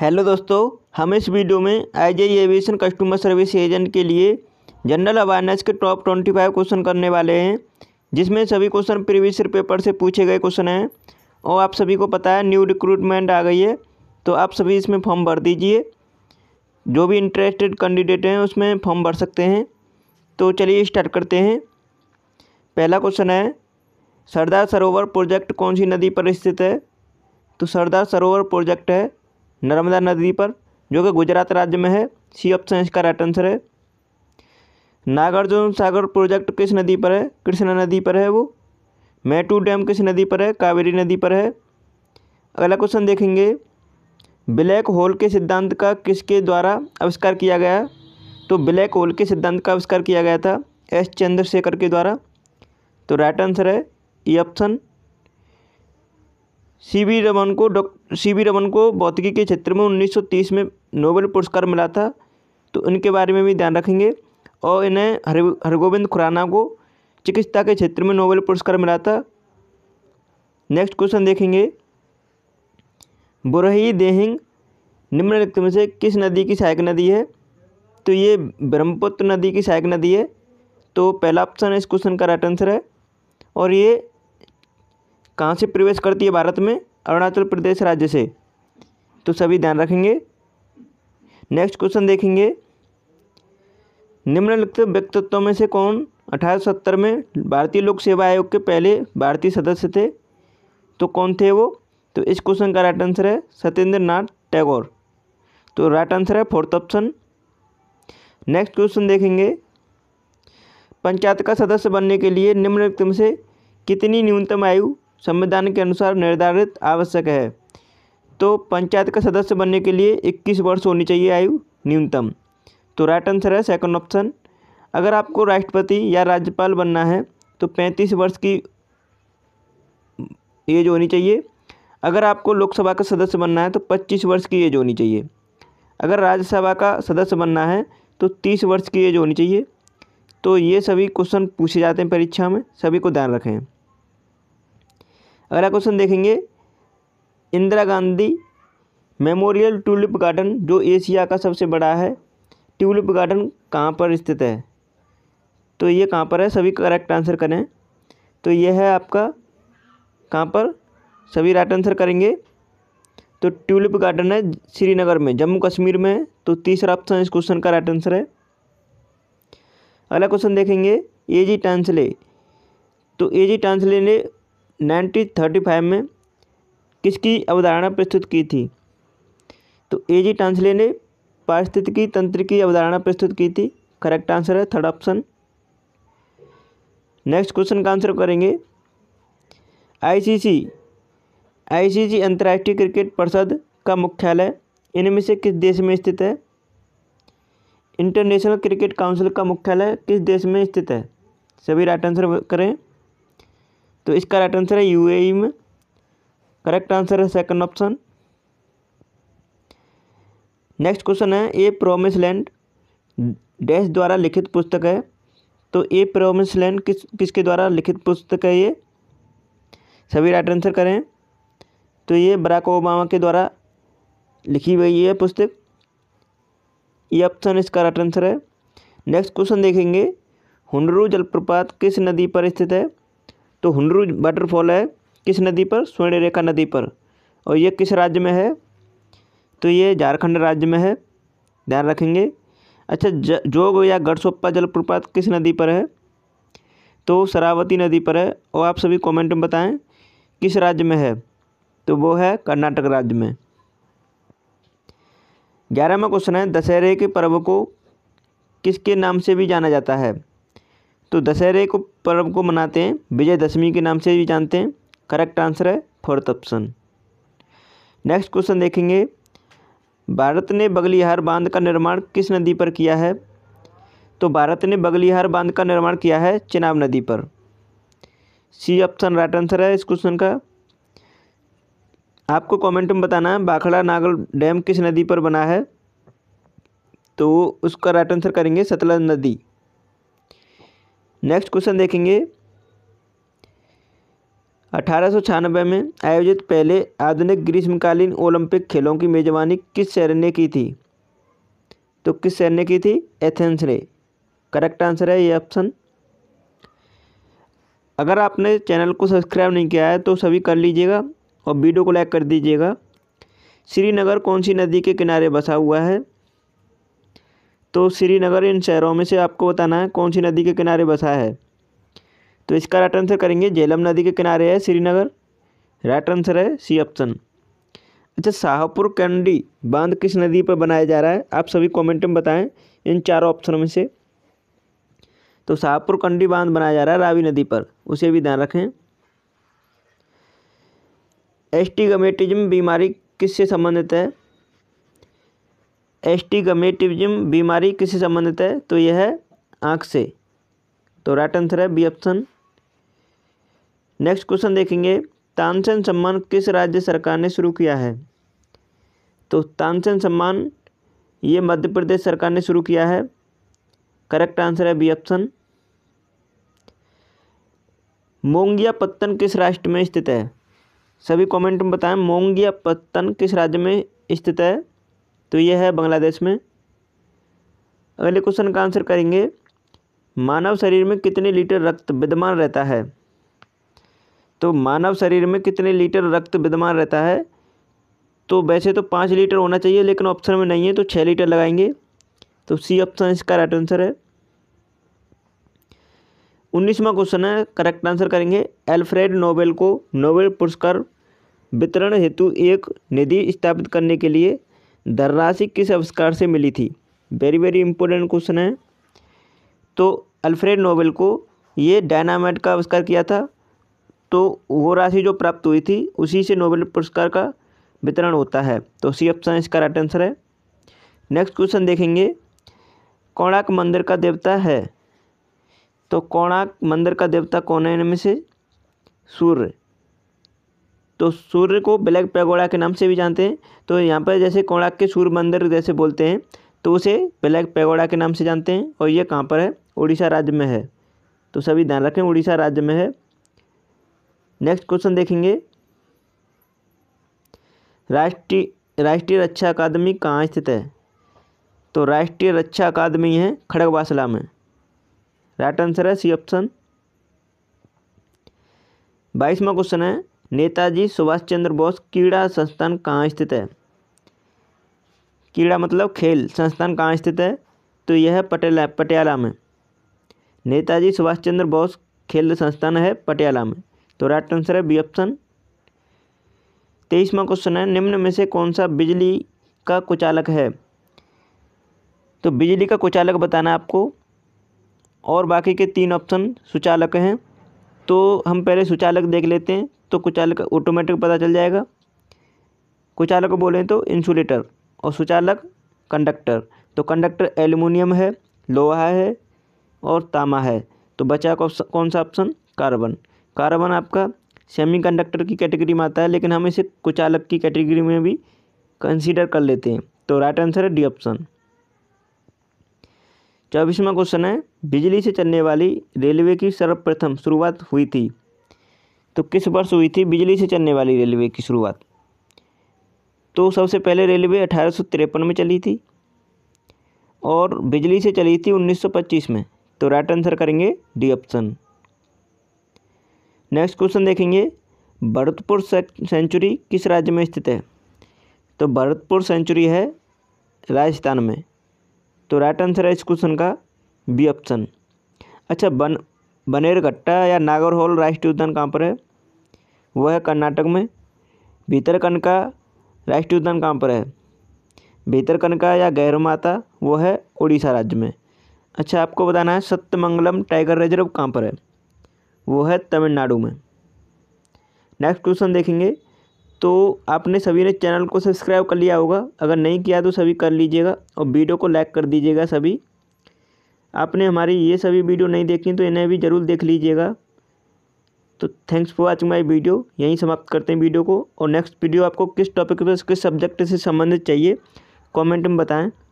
hello दोस्तों हम इस वीडियो में I aviation customer service agent के लिए जनरल अवेयरनेस के टॉप ट्वेंटी फाइव क्वेश्चन करने वाले हैं जिसमें सभी क्वेश्चन प्रीवियस पेपर से पूछे गए क्वेश्चन हैं और आप सभी को पता है न्यू रिक्रूटमेंट आ गई है तो आप सभी इसमें फॉर्म भर दीजिए जो भी इंटरेस्टेड कैंडिडेट हैं उसमें फॉर्म भर सकते हैं तो चलिए स्टार्ट करते हैं पहला क्वेश्चन है सरदार सरोवर प्रोजेक्ट कौन सी नदी पर स्थित है तो सरदार सरोवर प्रोजेक्ट है नर्मदा नदी पर जो कि गुजरात राज्य में है सी ऑप्शन इसका राइट आंसर है नागार्जुन सागर प्रोजेक्ट किस नदी पर है कृष्णा नदी पर है वो मैटू डैम किस नदी पर है कावेरी नदी पर है अगला क्वेश्चन देखेंगे ब्लैक होल के सिद्धांत का किसके द्वारा आविष्कार किया गया तो ब्लैक होल के सिद्धांत का आविष्कार किया गया था एस चंद्रशेखर के द्वारा तो राइट आंसर है E option C V Raman को डॉ सी वी रमन को भौतिकी के क्षेत्र में 1930 में नोबेल पुरस्कार मिला था तो इनके बारे में भी ध्यान रखेंगे और इन्हें हर हरगोविंद खुराना को चिकित्सा के क्षेत्र में नोबेल पुरस्कार मिला था नेक्स्ट क्वेश्चन देखेंगे बुरही देहिंग निम्नलिखित में से किस नदी की सहायक नदी है तो ये ब्रह्मपुत्र नदी की सहायक नदी है तो पहला ऑप्शन इस क्वेश्चन का राइट आंसर है और ये कहाँ से प्रवेश करती है भारत में अरुणाचल प्रदेश राज्य से तो सभी ध्यान रखेंगे नेक्स्ट क्वेश्चन देखेंगे निम्नलिखित व्यक्तित्व में से कौन अठारह में भारतीय लोक सेवा आयोग के पहले भारतीय सदस्य थे तो कौन थे वो तो इस क्वेश्चन का राइट आंसर है सत्येंद्र नाथ टैगोर तो राइट आंसर है फोर्थ ऑप्शन नेक्स्ट क्वेश्चन देखेंगे पंचायत का सदस्य बनने के लिए निम्नलिखित में से कितनी न्यूनतम आयु संविधान के अनुसार निर्धारित आवश्यक है तो पंचायत का सदस्य बनने के लिए 21 वर्ष होनी चाहिए आयु न्यूनतम तो राइट आंसर है सेकंड ऑप्शन अगर आपको राष्ट्रपति या राज्यपाल बनना है तो पैंतीस वर्ष की एज होनी चाहिए अगर आपको लोकसभा का सदस्य बनना है तो पच्चीस वर्ष की एज होनी चाहिए अगर राज्यसभा का सदस्य बनना है तो तीस वर्ष की एज होनी चाहिए तो ये सभी क्वेश्चन पूछे जाते हैं परीक्षा में सभी को ध्यान रखें अगला क्वेश्चन देखेंगे Indira Gandhi memorial tulip garden जो एशिया का सबसे बड़ा है ट्यूलिप गार्डन कहाँ पर स्थित है तो ये कहाँ पर है सभी करेक्ट आंसर करें तो ये है आपका कहाँ पर सभी राइट आंसर करेंगे तो ट्यूलिप गार्डन है श्रीनगर में जम्मू कश्मीर में तो तीसरा ऑप्शन इस क्वेश्चन का राइट आंसर है अगला क्वेश्चन देखेंगे ए जी टांसले तो ए जी टांसले ने 1935 थर्टी फाइव में किसकी अवधारणा प्रस्तुत की थी तो ए जी टांसले ने पारिस्थितिकी तंत्र की अवधारणा प्रस्तुत की थी करेक्ट आंसर है थर्ड ऑप्शन नेक्स्ट क्वेश्चन का आंसर करेंगे आईसीसी आईसीसी अंतर्राष्ट्रीय क्रिकेट परिषद का मुख्यालय इनमें से किस देश में स्थित है इंटरनेशनल क्रिकेट काउंसिल का मुख्यालय किस देश में स्थित है सभी राइट आंसर करें तो इसका राइट आंसर है यूएई e में करेक्ट आंसर है सेकंड ऑप्शन नेक्स्ट क्वेश्चन है ए प्रोमिस लैंड डैश द्वारा लिखित पुस्तक है तो ए प्रोमिस लैंड किस किसके द्वारा लिखित पुस्तक है ये सभी राइट आंसर करें तो ये बराक ओबामा के द्वारा लिखी गई है पुस्तक ये ऑप्शन इसका राइट आंसर है नेक्स्ट क्वेश्चन देखेंगे हुंडरू जलप्रपात किस नदी पर स्थित है तो हुनरू वाटरफॉल है किस नदी पर स्वर्ण रेखा नदी पर और ये किस राज्य में है तो ये झारखंड राज्य में है ध्यान रखेंगे अच्छा ज जोग या गढ़सोप्पा जलप्रपात किस नदी पर है तो शरावती नदी पर है और आप सभी कमेंट में बताएं किस राज्य में है तो वो है कर्नाटक राज्य में ग्यारहवा क्वेश्चन है दशहरे के पर्व को किसके नाम से भी जाना जाता है तो दशहरे को पर्व को मनाते हैं विजयदशमी के नाम से भी जानते हैं करेक्ट आंसर है फोर्थ ऑप्शन नेक्स्ट क्वेश्चन देखेंगे भारत ने बगलिहार बांध का निर्माण किस नदी पर किया है तो भारत ने बगलिहार बांध का निर्माण किया है चिनाब नदी पर सी ऑप्शन राइट आंसर है इस क्वेश्चन का आपको कमेंट में बताना है बाखड़ा नागल डैम किस नदी पर बना है तो उसका राइट आंसर करेंगे सतलज नदी नेक्स्ट क्वेश्चन देखेंगे अठारह में आयोजित पहले आधुनिक ग्रीष्मकालीन ओलंपिक खेलों की मेजबानी किस शहर ने की थी तो किस शहर ने की थी एथेंस ने करेक्ट आंसर है ये ऑप्शन अगर आपने चैनल को सब्सक्राइब नहीं किया है तो सभी कर लीजिएगा और वीडियो को लाइक कर दीजिएगा श्रीनगर कौन सी नदी के किनारे बसा हुआ है तो श्रीनगर इन शहरों में से आपको बताना है कौन सी नदी के किनारे बसा है तो इसका राइट आंसर करेंगे झेलम नदी के किनारे है श्रीनगर राइट आंसर है सी ऑप्शन अच्छा शाहपुर कैंडी बांध किस नदी पर बनाया जा रहा है आप सभी कमेंट में बताएं इन चारों ऑप्शनों में से तो शाहपुर कंडी बांध बनाया जा रहा है रावी नदी पर उसे भी ध्यान रखें एस्टिगमेटिज्म बीमारी किससे संबंधित है एस्टिगमेटिविज्म बीमारी किससे संबंधित है तो यह है आँख से तो राइट आंसर है बी ऑप्शन नेक्स्ट क्वेश्चन देखेंगे तानसेन सम्मान किस राज्य सरकार ने शुरू किया है तो तानसेन सम्मान ये मध्य प्रदेश सरकार ने शुरू किया है करेक्ट आंसर है बी ऑप्शन मोंगिया पत्तन किस राष्ट्र में स्थित है सभी कमेंट में बताएं मोंगिया पत्तन किस राज्य में स्थित है तो ये है बांग्लादेश में अगले क्वेश्चन का आंसर करेंगे मानव शरीर में कितने लीटर रक्त विद्यमान रहता है तो मानव शरीर में कितने लीटर रक्त विद्यमान रहता है तो वैसे तो पाँच लीटर होना चाहिए लेकिन ऑप्शन में नहीं है तो छः लीटर लगाएंगे तो सी ऑप्शन इसका राइट आंसर है उन्नीसवा क्वेश्चन है करेक्ट आंसर करेंगे एल्फ्रेड नोबेल को नोबेल पुरस्कार वितरण हेतु एक निधि स्थापित करने के लिए धन राशि किस आविष्कार से मिली थी वेरी वेरी इंपॉर्टेंट क्वेश्चन है तो अल्फ्रेड नोबेल को ये डायनामाइट का आविष्कार किया था तो वो राशि जो प्राप्त हुई थी उसी से नोबेल पुरस्कार का वितरण होता है तो सी ऑप्शन इसका राइट आंसर है नेक्स्ट क्वेश्चन देखेंगे कोणार्क मंदिर का देवता है तो कोणार्क मंदिर का देवता कौन है इनमें से सूर्य तो सूर्य को ब्लैक पैगोड़ा के नाम से भी जानते हैं तो यहाँ पर जैसे कोणार्क के सूर्य मंदिर जैसे बोलते हैं तो उसे ब्लैक पैगोड़ा के नाम से जानते हैं और ये कहाँ पर है उड़ीसा राज्य में है तो सभी ध्यान रखें उड़ीसा राज्य में है नेक्स्ट क्वेश्चन देखेंगे राष्ट्रीय राष्ट्रीय रक्षा अकादमी कहाँ स्थित है तो राष्ट्रीय रक्षा अकादमी है खड़गवासला में राइट आंसर है सी ऑप्शन बाईसवा क्वेश्चन है नेताजी सुभाष चंद्र बोस क्रीड़ा संस्थान कहाँ स्थित है क्रीड़ा मतलब खेल संस्थान कहाँ स्थित है तो यह पटेला पटियाला में नेताजी सुभाष चंद्र बोस खेल संस्थान है पटियाला में तो राइट आंसर है बी ऑप्शन तेईसवा क्वेश्चन है निम्न में से कौन सा बिजली का कुचालक है तो बिजली का कुचालक बताना आपको और बाकी के तीन ऑप्शन सुचालक हैं तो हम पहले सुचालक देख लेते हैं तो कुचालक ऑटोमेटिक पता चल जाएगा कुचालक को बोलें तो इंसुलेटर और सुचालक कंडक्टर तो कंडक्टर एल्यूमिनियम है लोहा है और तामा है तो बचा कौन सा ऑप्शन कार्बन कार्बन आपका सेमीकंडक्टर की कैटेगरी में आता है लेकिन हम इसे कुचालक की कैटेगरी में भी कंसीडर कर लेते हैं तो राइट आंसर है डी ऑप्शन चौबीसवा क्वेश्चन है बिजली से चलने वाली रेलवे की सर्वप्रथम शुरुआत हुई थी तो किस वर्ष हुई थी बिजली से चलने वाली रेलवे की शुरुआत तो सबसे पहले रेलवे अठारह में चली थी और बिजली से चली थी 1925 में तो राइट आंसर करेंगे डी ऑप्शन नेक्स्ट क्वेश्चन देखेंगे भरतपुर सेंचुरी किस राज्य में स्थित है तो भरतपुर सेंचुरी है राजस्थान में तो राइट आंसर है इस क्वेश्चन का बी ऑप्शन अच्छा बन बनेरघट्टा या नागरहोल राष्ट्रीय उद्यान कहाँ पर है वह है कर्नाटक में भीतरकनका का राष्ट्रीय उद्यान कहाँ पर है भीतरकनका या गैरोमाता वो है उड़ीसा राज्य में अच्छा आपको बताना है सत्यमंगलम टाइगर रिजर्व कहाँ पर है वो है तमिलनाडु में नेक्स्ट क्वेश्चन देखेंगे तो आपने सभी ने चैनल को सब्सक्राइब कर लिया होगा अगर नहीं किया तो सभी कर लीजिएगा और वीडियो को लाइक कर दीजिएगा सभी आपने हमारी ये सभी वीडियो नहीं देखी तो इन्हें भी ज़रूर देख लीजिएगा तो thanks for watching my video यहीं समाप्त करते हैं वीडियो को और नेक्स्ट वीडियो आपको किस टॉपिक पर किस सब्जेक्ट से संबंधित चाहिए कमेंट में बताएं